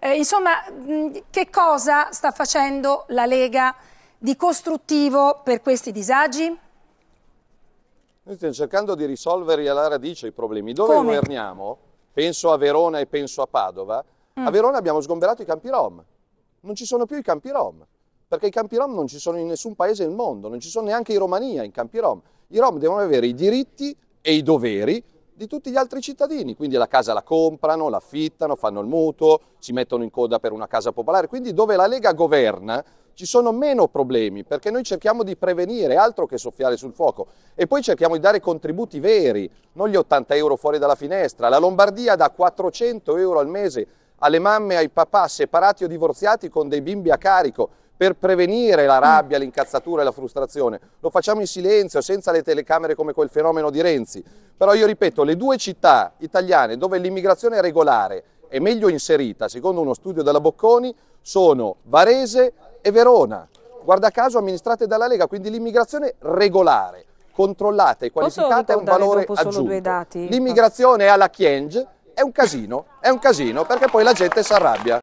Eh, insomma, mm, che cosa sta facendo la Lega di costruttivo per questi disagi? Noi stiamo cercando di risolvere alla radice i problemi. Dove governiamo? Penso a Verona e penso a Padova. Mm. A Verona abbiamo sgomberato i campi rom. Non ci sono più i campi rom, perché i campi rom non ci sono in nessun paese del mondo, non ci sono neanche in Romania i campi rom. I rom devono avere i diritti e i doveri di tutti gli altri cittadini, quindi la casa la comprano, l'affittano, fanno il mutuo, si mettono in coda per una casa popolare, quindi dove la Lega governa ci sono meno problemi perché noi cerchiamo di prevenire altro che soffiare sul fuoco e poi cerchiamo di dare contributi veri, non gli 80 euro fuori dalla finestra, la Lombardia da 400 euro al mese alle mamme e ai papà separati o divorziati con dei bimbi a carico per prevenire la rabbia, mm. l'incazzatura e la frustrazione. Lo facciamo in silenzio, senza le telecamere come quel fenomeno di Renzi. Però io ripeto, le due città italiane dove l'immigrazione regolare è meglio inserita, secondo uno studio della Bocconi, sono Varese e Verona. Guarda caso amministrate dalla Lega, quindi l'immigrazione regolare, controllata e qualificata è un valore aggiunto. Due dati? L'immigrazione alla Chienge è un casino, è un casino perché poi la gente si arrabbia.